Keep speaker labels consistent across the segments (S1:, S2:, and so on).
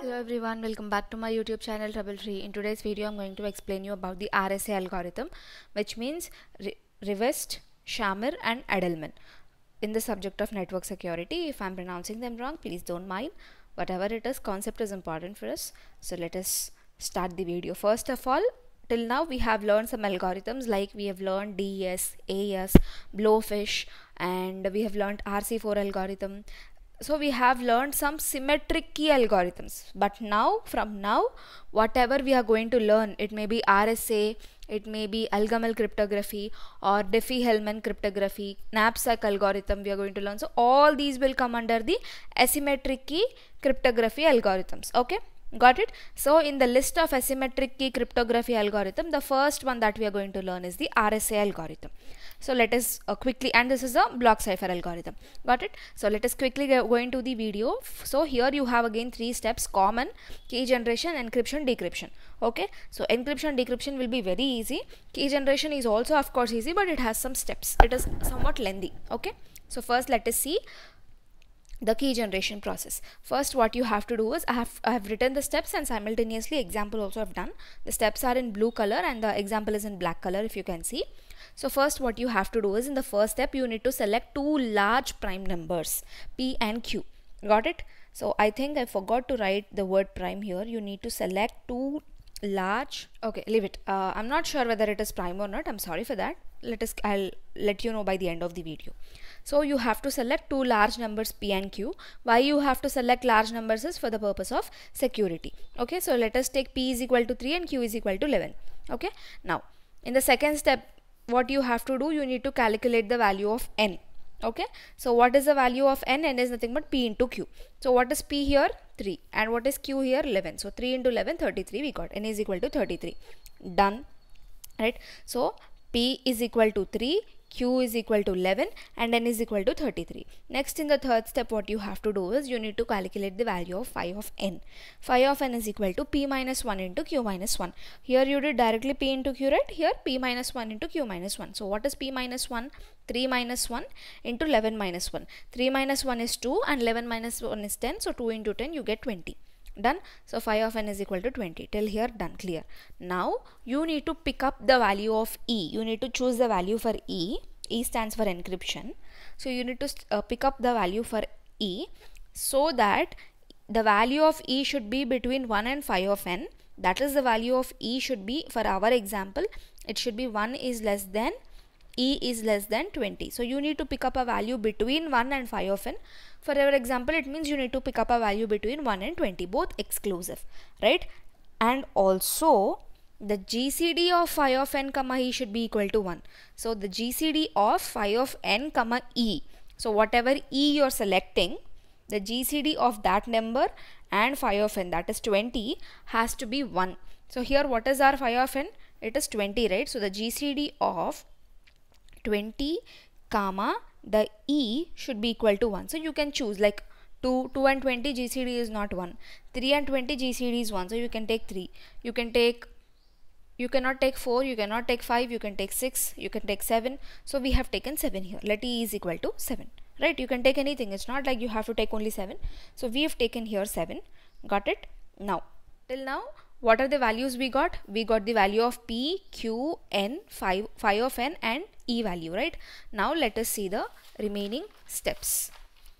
S1: Hello everyone, welcome back to my YouTube channel Trouble Free. In today's video, I'm going to explain you about the RSA algorithm, which means Re Revest, Shamir and Edelman in the subject of network security. If I'm pronouncing them wrong, please don't mind. Whatever it is, concept is important for us. So let us start the video. First of all, till now we have learned some algorithms like we have learned DES, AES, Blowfish and we have learned RC4 algorithm. So we have learned some symmetric key algorithms but now from now whatever we are going to learn it may be RSA, it may be Algamel cryptography or Diffie-Hellman cryptography, knapsack algorithm we are going to learn. So all these will come under the asymmetric key cryptography algorithms. Okay got it so in the list of asymmetric key cryptography algorithm the first one that we are going to learn is the RSA algorithm so let us uh, quickly and this is a block cipher algorithm got it so let us quickly go into the video so here you have again three steps common key generation encryption decryption okay so encryption decryption will be very easy key generation is also of course easy but it has some steps it is somewhat lengthy okay so first let us see the key generation process first what you have to do is I have, I have written the steps and simultaneously example also I've done the steps are in blue color and the example is in black color if you can see so first what you have to do is in the first step you need to select two large prime numbers P and Q got it so I think I forgot to write the word prime here you need to select two large okay leave it uh, i'm not sure whether it is prime or not i'm sorry for that let us i'll let you know by the end of the video so you have to select two large numbers p and q why you have to select large numbers is for the purpose of security okay so let us take p is equal to 3 and q is equal to 11 okay now in the second step what you have to do you need to calculate the value of n okay so what is the value of n n is nothing but p into q so what is p here 3 and what is q here 11 so 3 into 11 33 we got n is equal to 33 done right so p is equal to 3 q is equal to 11 and n is equal to 33. Next in the third step what you have to do is you need to calculate the value of phi of n. Phi of n is equal to p minus 1 into q minus 1. Here you did directly p into q right? Here p minus 1 into q minus 1. So what is p minus 1? 3 minus 1 into 11 minus 1. 3 minus 1 is 2 and 11 minus 1 is 10. So 2 into 10 you get 20 done so phi of n is equal to 20 till here done clear now you need to pick up the value of e you need to choose the value for e e stands for encryption so you need to uh, pick up the value for e so that the value of e should be between 1 and phi of n that is the value of e should be for our example it should be 1 is less than e is less than 20 so you need to pick up a value between 1 and 5 of n for our example it means you need to pick up a value between 1 and 20 both exclusive right and also the GCD of phi of n comma e should be equal to 1 so the GCD of phi of n comma e so whatever e you're selecting the GCD of that number and phi of n that is 20 has to be 1 so here what is our phi of n it is 20 right so the GCD of 20 comma the E should be equal to 1. So you can choose like 2, 2 and 20 GCD is not 1. 3 and 20 GCD is 1. So you can take 3. You can take, you cannot take 4, you cannot take 5, you can take 6, you can take 7. So we have taken 7 here. Let E is equal to 7. Right? You can take anything. It's not like you have to take only 7. So we have taken here 7. Got it? Now, till now what are the values we got? We got the value of P, Q, N, phi, phi of N and E value, right? Now let us see the remaining steps.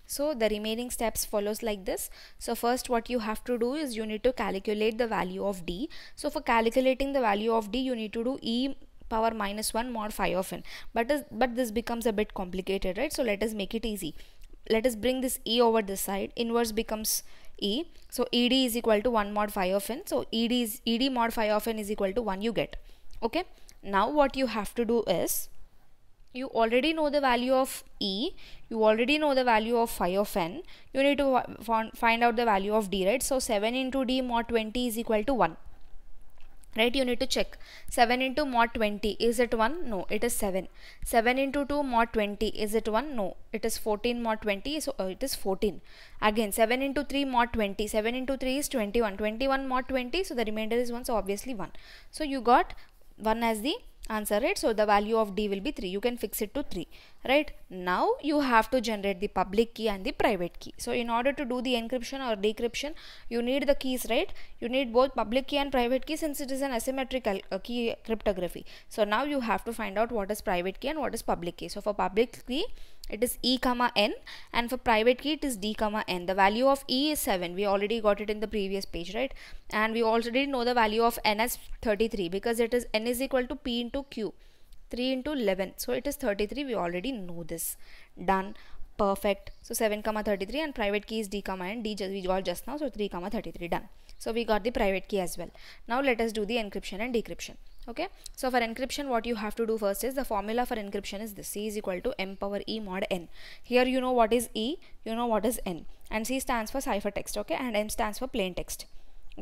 S1: So the remaining steps follows like this. So first what you have to do is you need to calculate the value of D. So for calculating the value of D, you need to do E power minus 1 mod phi of n but is, but this becomes a bit complicated right so let us make it easy let us bring this e over this side inverse becomes E. So ED is equal to 1 mod phi of n. So ED is ED mod phi of n is equal to 1 you get. Okay. Now what you have to do is you already know the value of E, you already know the value of phi of n, you need to find out the value of D, right? So 7 into D mod 20 is equal to 1 right you need to check 7 into mod 20 is it 1 no it is 7 7 into 2 mod 20 is it 1 no it is 14 mod 20 so uh, it is 14 again 7 into 3 mod 20 7 into 3 is 21 21 mod 20 so the remainder is 1 so obviously 1 so you got 1 as the answer right so the value of d will be 3 you can fix it to 3 right now you have to generate the public key and the private key so in order to do the encryption or decryption you need the keys right you need both public key and private key since it is an asymmetrical uh, key cryptography so now you have to find out what is private key and what is public key so for public key it is e comma n and for private key it is d comma n the value of e is 7 we already got it in the previous page right and we already know the value of n as 33 because it is n is equal to p into into q 3 into 11 so it is 33 we already know this done perfect so 7 comma 33 and private key is d comma and d just, we got just now so 3 comma 33 done so we got the private key as well now let us do the encryption and decryption okay so for encryption what you have to do first is the formula for encryption is this c is equal to m power e mod n here you know what is e you know what is n and c stands for ciphertext okay and m stands for plain text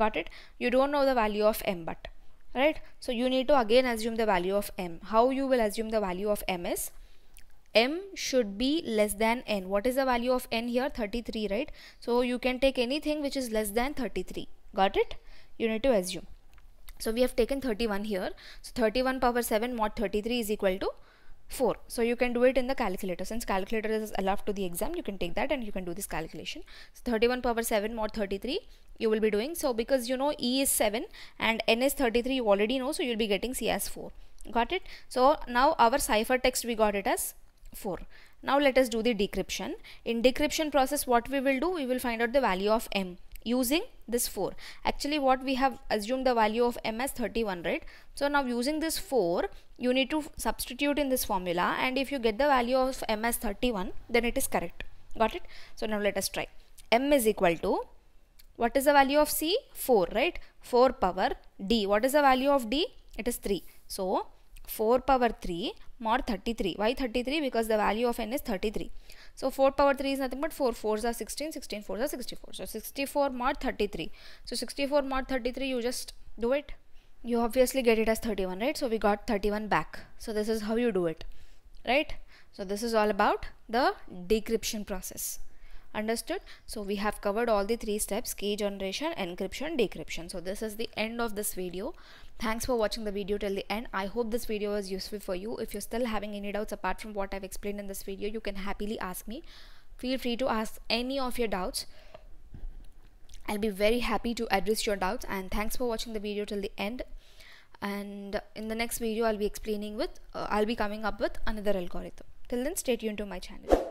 S1: got it you don't know the value of m but right so you need to again assume the value of m how you will assume the value of m is m should be less than n what is the value of n here 33 right so you can take anything which is less than 33 got it you need to assume so we have taken 31 here so 31 power 7 mod 33 is equal to 4 so you can do it in the calculator since calculator is allowed to the exam you can take that and you can do this calculation so 31 power 7 mod 33 you will be doing so because you know E is 7 and N is 33 you already know so you'll be getting C as 4 got it so now our ciphertext we got it as 4 now let us do the decryption in decryption process what we will do we will find out the value of M using this 4 actually what we have assumed the value of M as 31 right so now using this 4 you need to substitute in this formula and if you get the value of M as 31 then it is correct got it so now let us try M is equal to what is the value of C? 4, right? 4 power D. What is the value of D? It is 3. So, 4 power 3 mod 33. Why 33? Because the value of n is 33. So 4 power 3 is nothing but 4 4s are 16, 16 four are 64. So 64 mod 33. So 64 mod 33 you just do it. You obviously get it as 31 right. So we got 31 back. So this is how you do it right. So this is all about the decryption process understood so we have covered all the three steps key generation encryption decryption so this is the end of this video thanks for watching the video till the end i hope this video was useful for you if you're still having any doubts apart from what i've explained in this video you can happily ask me feel free to ask any of your doubts I'll be very happy to address your doubts and thanks for watching the video till the end and in the next video I'll be explaining with uh, I'll be coming up with another algorithm till then stay tuned to my channel